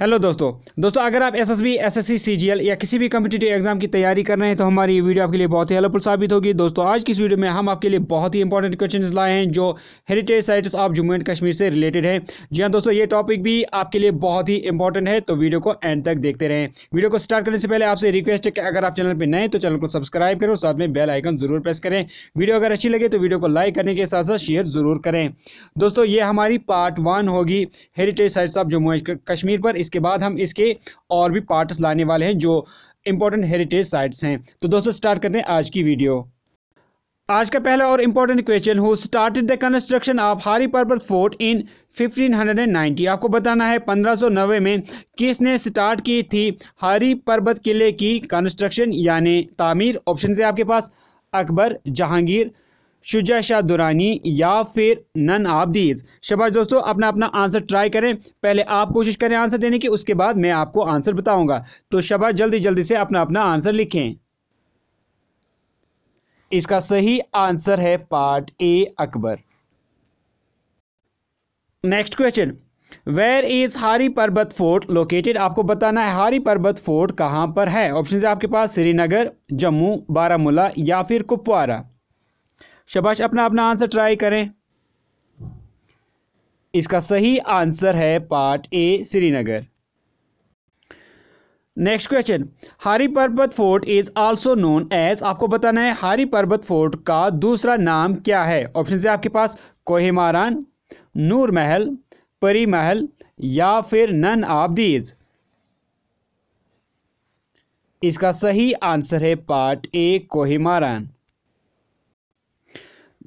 hello दोस्तों दोस्तों अगर आप S S B S S C C G L या किसी भी कम्पिटेटिव एग्जाम की तैयारी कर रहे हैं तो हमारी ये वीडियो आपके लिए बहुत ही हेल्पफुल साबित होगी दोस्तों आज की इस वीडियो में हम आपके लिए बहुत ही इंपॉर्टेंट क्वेश्चन लाए हैं जो heritage sites of Jammu and Kashmir से रिलेटेड है जी हाँ दोस्तों ये टॉपिक भी आपके लिए बहुत ही इंपॉर्टेंट है तो वीडियो को एंड तक देखते रहें वीडियो को स्टार्ट करने से पहले आपसे रिक्वेस्ट है कि अगर आप चैनल पर नए तो चैनल को सब्सक्राइब करो साथ में बेल आइकन जरूर प्रेस करें वीडियो अगर अच्छी लगे तो वीडियो को लाइक करने के साथ साथ शेयर जरूर करें दोस्तों ये हमारी पार्ट वन होगी heritage sites of Jammu and Kashmir पर इसके बाद हम इसके और भी पार्ट्स लाने वाले हैं जो इंपॉर्टेंट हेरिटेज साइट्स हैं तो दोस्तों स्टार्ट करते हैं आज की वीडियो आज का पहला और important question who started the construction of Hari Parbat fort इन 1590 आपको बताना है 1590 में किसने स्टार्ट की थी हारी पर्वत किले की कंस्ट्रक्शन यानी तामीर ऑप्शन से आपके पास अकबर जहांगीर शुजा शाह दुरानी या फिर नन आबदीज शबाज दोस्तों अपना अपना आंसर ट्राई करें पहले आप कोशिश करें आंसर देने की उसके बाद मैं आपको आंसर बताऊंगा तो शबाज जल्दी जल्दी से अपना अपना आंसर लिखें इसका सही आंसर है part A Akbar next question where is Hari Parvat fort located आपको बताना है हारी पर्वत फोर्ट कहां पर है ऑप्शन है आपके पास श्रीनगर जम्मू बारामूला या फिर कुपवारा शबाश अपना अपना आंसर ट्राई करें इसका सही आंसर है part A Srinagar next question Hari Parvat fort is also known as आपको बताना है हारी पर्वत फोर्ट का दूसरा नाम क्या है ऑप्शन से आपके पास कोहिमारान नूर महल परी महल या फिर नन ऑफ दीज इसका सही आंसर है part A Koh-e-Maran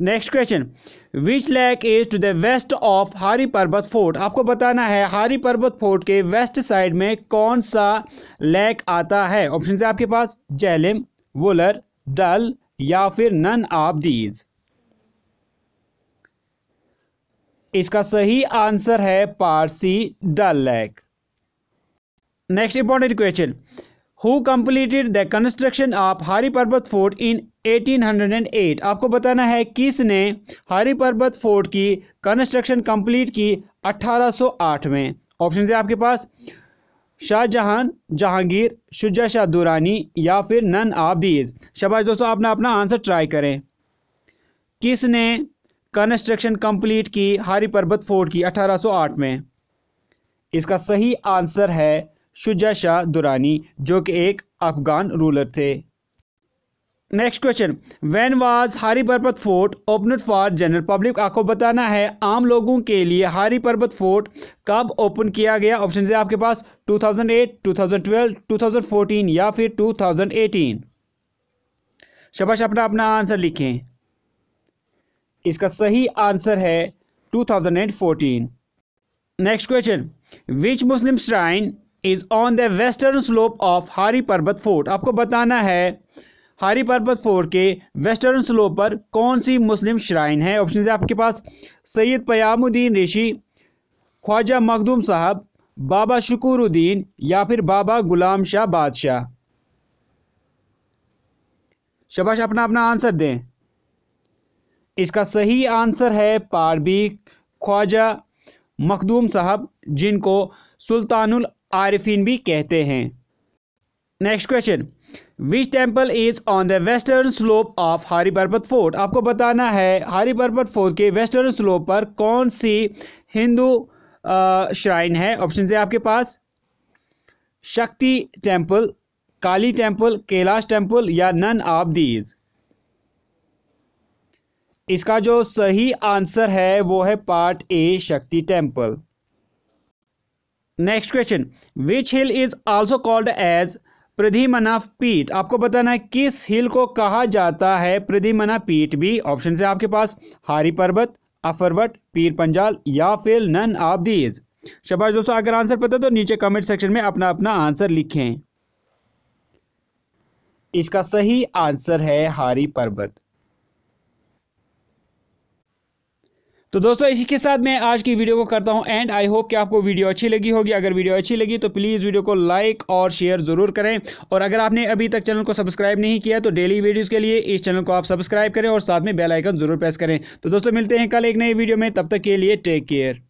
next question which lake is to the west of Hari Parvat fort आपको बताना है हारी पर्वत फोर्ट के वेस्ट साइड में कौन सा लैक आता है ऑप्शन है आपके पास जेलिम वुलर डल या फिर नन ऑफ दीज इसका सही आंसर है part C Dal lake next important question who completed the construction of Hari Parvat fort इन 1808 आपको बताना है किसने हरी पर्वत फोर्ट की कंस्ट्रक्शन कंप्लीट की 1808 में ऑप्शन है आपके पास शाहजहां जहांगीर शुजा शाह दुरानी या फिर नन ऑफ दीज शबाज दोस्तों आपने अपना आंसर ट्राई करें किसने कंस्ट्रक्शन कंप्लीट की हरी पर्वत फोर्ट की 1808 में इसका सही आंसर है शुजा शाह दुरानी जो कि एक अफगान रूलर थे next question when was Hari Parbat fort open for general public आपको बताना है आम लोगों के लिए हारी पर्बत फोर्ट कब ओपन किया गया ऑप्शन है आपके पास 2008, 2012, 2014 या फिर 2018 शबाश अपना अपना आंसर लिखें इसका सही आंसर है 2014 next question which Muslim shrine is on the western slope of Hari Parvat fort आपको बताना है हारी पर्वत फोर्ट के वेस्टर्न स्लोप पर कौन सी मुस्लिम श्राइन है ऑप्शन है आपके पास सैयद पयामुद्दीन ऋषि ख्वाजा मखदूम साहब बाबा शुकुरुद्दीन या फिर बाबा गुलाम शाह बादशाह शबाश अपना अपना आंसर दें इसका सही आंसर है पारबी ख्वाजा मखदूम साहब जिनको सुल्तानुल आरिफिन भी कहते हैं next question which temple is on the western slope of Hari Parbat fort आपको बताना है हरी बर्बत फोर्ट के वेस्टर्न स्लोप पर कौन सी हिंदू श्राइन है ऑप्शन है आपके पास Shakti temple Kali temple Kailash temple या नन ऑफ दीज इसका जो सही आंसर है वो है part A Shakti temple next question which hill is also called as Pradyumna Peeth आपको बताना है किस हिल को कहा जाता है प्रधिमना पीठ भी ऑप्शन है आपके पास हारी पर्वत अफरवट पीर पंजाल या फिर नन ऑफ दीज शबाश दोस्तों अगर आंसर पता तो नीचे कमेंट सेक्शन में अपना अपना आंसर लिखें इसका सही आंसर है हारी पर्वत तो दोस्तों इसी के साथ मैं आज की वीडियो को करता हूं एंड आई होप कि आपको वीडियो अच्छी लगी होगी अगर वीडियो अच्छी लगी तो प्लीज़ वीडियो को लाइक और शेयर ज़रूर करें और अगर आपने अभी तक चैनल को सब्सक्राइब नहीं किया तो डेली वीडियोज़ के लिए इस चैनल को आप सब्सक्राइब करें और साथ में बेलाइकन ज़रूर प्रेस करें तो दोस्तों मिलते हैं कल एक नई वीडियो में तब तक के लिए टेक केयर